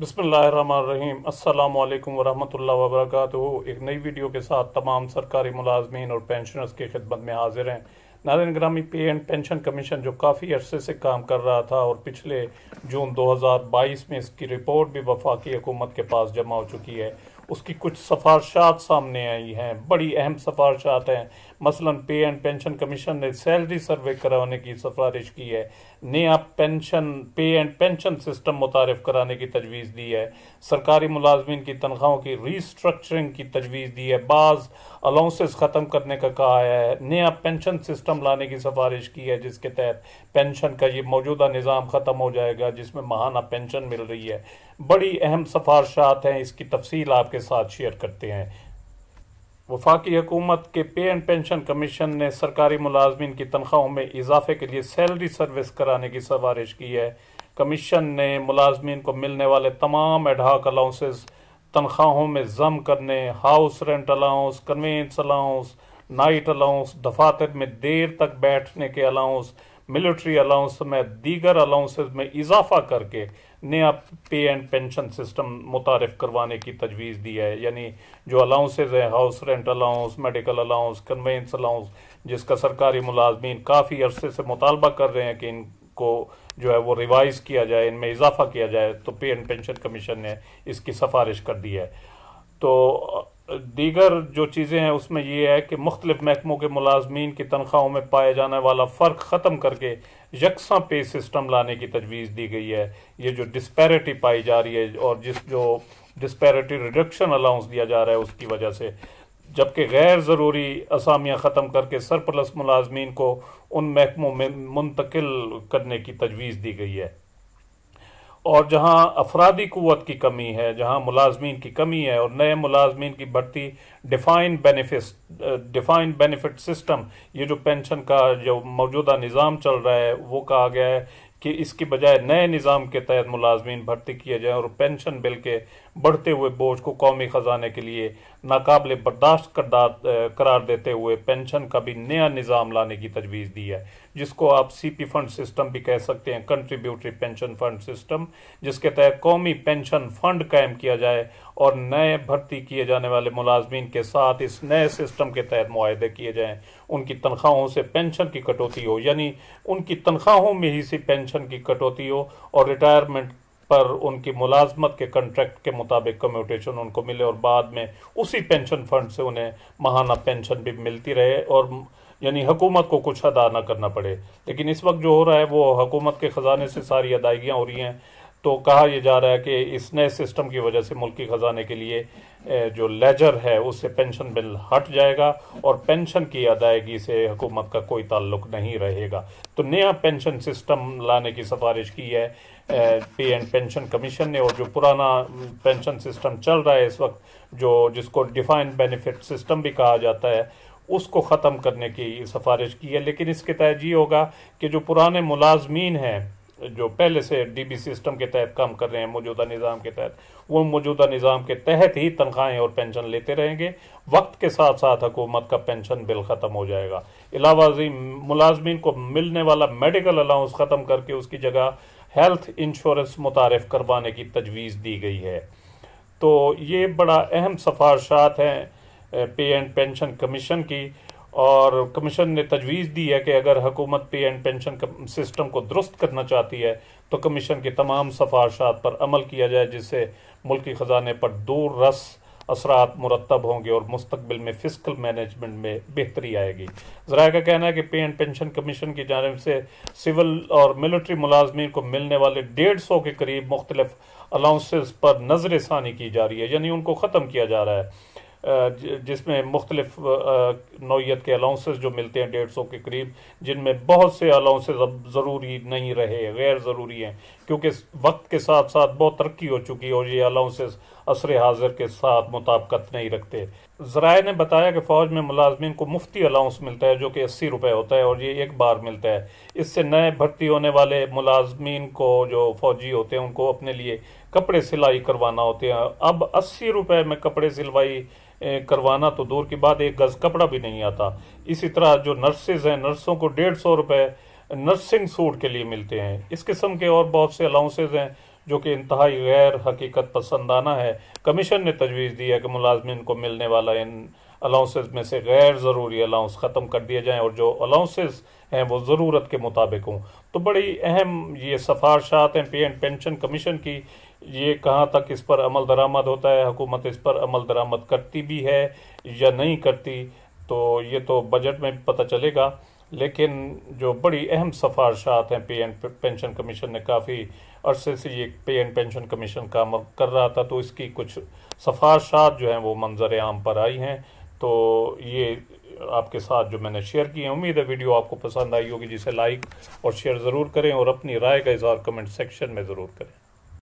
बसमीम अल्लाम वरहमल वर्क एक नई वीडियो के साथ तमाम सरकारी मुलाजमी और पेंशनर्स की खिदमत में हाजिर हैं नारायण ग्रामी पे एंड पेंशन कमीशन जो काफ़ी अरसे से काम कर रहा था और पिछले जून 2022 में इसकी रिपोर्ट भी वफाकी हुकूमत के पास जमा हो चुकी है उसकी कुछ सफारशात सामने आई हैं बड़ी अहम सफारशात हैं मसलन पे एंड पेंशन कमीशन ने सैलरी सर्वे कराने की सिफारिश की है नया पेंशन पे एंड पेंशन सिस्टम मुतारफ़ कराने की तजवीज़ दी है सरकारी मुलाजमीन की तनख्वाहों की रीस्ट्रक्चरिंग की तजवीज़ दी है बाज़ अलाउंसेस ख़त्म करने का कहा है नया पेंशन सिस्टम लाने की सिफारिश की है जिसके तहत पेंशन का ये मौजूदा निज़ाम ख़त्म हो जाएगा जिसमें महाना पेंशन मिल रही है बड़ी अहम सफारशात हैं इसकी तफसील आपके के साथ शेयर करते हैं वफाकी हुकूमत के पे एंड पेंशन कमीशन ने सरकारी मुलाजमन की तनख्वाहों में इजाफे के लिए सैलरी सर्विस कराने की सिफारिश की है कमीशन ने मुलाजमन को मिलने वाले तमाम एडहाक अलाउंसेस तनख्वाहों में जम करने house rent allowance conveyance allowance night allowance दफातर में देर तक बैठने के अलाउंस मिलिट्री अलाउंस में दीगर अलाउंसेज में इजाफा करके नया पे एंड पेंशन सिस्टम मुतारफ करवाने की तजवीज़ दी है यानी जो अलाउंसेज हैं house rent allowance medical allowance conveyance allowance जिसका सरकारी मुलाजमीन काफ़ी अरसे से मुतालबा कर रहे हैं कि इनको जो है वो रिवाइज़ किया जाए इनमें इजाफा किया जाए तो पे एंड पेंशन कमीशन ने इसकी सिफारिश कर दी है तो दीगर जो चीज़ें हैं उसमें ये है कि मुख्तलिफ महकमों के मुलाजमीन की तनख्वाहों में पाया जाने वाला फ़र्क ख़त्म करके यकसा पे सिस्टम लाने की तजवीज़ दी गई है ये जो डिस्पैरिटी पाई जा रही है और जिस जो डिस्पैरिटी रिडक्शन अलाउंस दिया जा रहा है उसकी वजह से जबकि गैर ज़रूरी असामियाँ ख़त्म करके सरप्लस मुलाजमीन को उन महकमों में मुंतकिल करने की तजवीज़ दी गई है और जहाँ अफरादी क़वत की कमी है जहां मुलाजमीन की कमी है और नए मुलाजमीन की बढ़ती define benefit define benefit system ये जो पेंशन का जो मौजूदा निज़ाम चल रहा है वो कहा गया है कि इसकी बजाय नए निज़ाम के तहत मुलाजमीन भर्ती किए जाएँ और पेंशन बिल के बढ़ते हुए बोझ को कौमी ख़जाने के लिए नाकबले बर्दाश्त करार देते हुए पेंशन का भी नया निज़ाम लाने की तजवीज़ दी है जिसको आप सी पी फंड सिस्टम भी कह सकते हैं कंट्रीब्यूटरी पेंशन फंड सिस्टम जिसके तहत कौमी पेंशन फंड कायम किया जाए और नए भर्ती किए जाने वाले मुलाजमीन के साथ इस नए सिस्टम के तहत माहदे किए जाएँ उनकी तनख्वाहों से पेंशन की कटौती हो यानी उनकी तनख्वाहों में ही से पेंशन की कटौती हो और रिटायरमेंट पर उनकी मुलाजमत के कंट्रैक्ट के मुताबिक कम्यूटेशन उनको मिले और बाद में उसी पेंशन फंड से उन्हें महाना पेंशन भी मिलती रहे और यानी हुकूमत को कुछ अदा ना करना पड़े लेकिन इस वक्त जो हो रहा है वो हुकूमत के ख़जाने से सारी अदायगियाँ हो रही हैं तो कहा यह जा रहा है कि इस नए सिस्टम की वजह से मुल्की ख़जाने के लिए जो लेजर है उससे पेंशन बिल हट जाएगा और पेंशन की अदायगी से हुकूमत का कोई ताल्लुक नहीं रहेगा तो नया पेंशन सिस्टम लाने की सिफारिश की है पे एंड पेंशन कमीशन ने और जो पुराना पेंशन सिस्टम चल रहा है इस वक्त जो जिसको डिफाइंड बेनिफिट सिस्टम भी कहा जाता है उसको ख़त्म करने की सिफारिश की है लेकिन इसके तहत ये होगा कि जो पुराने मुलाजमीन हैं जो पहले से डीबी सिस्टम के तहत काम कर रहे हैं मौजूदा निज़ाम के तहत वो मौजूदा निज़ाम के तहत ही तनख्वाहें और पेंशन लेते रहेंगे वक्त के साथ साथ हुकूमत का पेंशन बिल ख़त्म हो जाएगा अलावा मुलाजमीन को मिलने वाला मेडिकल अलाउंस ख़त्म करके उसकी जगह हेल्थ इंश्योरेंस मुतारफ करवाने की तजवीज़ दी गई है तो ये बड़ा अहम सफारशात हैं पे एंड पेंशन कमीशन की और कमीशन ने तजवीज़ दी है कि अगर हकूमत पे एंड पेंशन सिस्टम को दुरुस्त करना चाहती है तो कमीशन के तमाम सफारशात पर अमल किया जाए जिससे मुल्की ख़जाने पर दूर रस असरात मुरतब होंगे और मुस्तबिल में फिजिकल मैनेजमेंट में बेहतरी आएगी जरा का कहना है कि पे एंड पेंशन कमीशन की जानब से सिविल और मिलिट्री मुलाजमीन को मिलने वाले डेढ़ सौ के करीब मुख्तलिफ अलाउंसेस पर नज़रसानी की जा रही है यानी उनको ख़त्म किया जा रहा है जिसमें मुख्तलिफ नौीयत के अलाउंसेस जो मिलते हैं डेढ़ सौ के करीब जिनमें बहुत से अलाउंसेस अब ज़रूरी नहीं रहे गैर ज़रूरी हैं क्योंकि वक्त के साथ साथ बहुत तरक्की हो चुकी है और ये अलाउंसेस असर हाजिर के साथ मुताबकत नहीं रखते जराए ने बताया कि फ़ौज में मुलाजमन को मुफ्ती अलाउंस मिलता है जो कि अस्सी रुपये होता है और ये एक बार मिलता है इससे नए भर्ती होने वाले मुलाजमन को जो फ़ौजी होते हैं उनको अपने लिए कपड़े सिलाई करवाना होते हैं अब अस्सी रुपये में कपड़े सिलवाई करवाना तो दूर की बात एक गज़ कपड़ा भी नहीं आता इसी तरह जो नर्सेज हैं नर्सों को डेढ़ सौ रुपये नर्सिंग सूट के लिए मिलते हैं इस किस्म के और बहुत से अलाउंसेज हैं जो कि इंतहाई गैर हकीकत पसंदाना है कमीशन ने तजवीज़ दी है कि मुलाजमन को मिलने वाला इन अलाउंसेज में से गैर ज़रूरी अलाउंस ख़त्म कर दिए जाएँ और जो अलाउंसेज हैं वो ज़रूरत के मुताबिक हों तो बड़ी अहम ये सफारशात हैं पे एंड पेंशन कमीशन की ये कहाँ तक इस पर अमल दरामद होता है हुकूमत इस पर अमल दरामद करती भी है या नहीं करती तो ये तो बजट में पता चलेगा लेकिन जो बड़ी अहम सफारशात हैं पे एंड पेंशन कमीशन ने काफ़ी अरसे से ये पे एंड पेंशन कमीशन काम कर रहा था तो इसकी कुछ सफारशात जो हैं वो मंजर आम पर आई हैं तो ये आपके साथ जो मैंने शेयर किए हैं उम्मीद है वीडियो आपको पसंद आई होगी जिसे लाइक और शेयर ज़रूर करें और अपनी राय का इजहार कमेंट सेक्शन में ज़रूर करें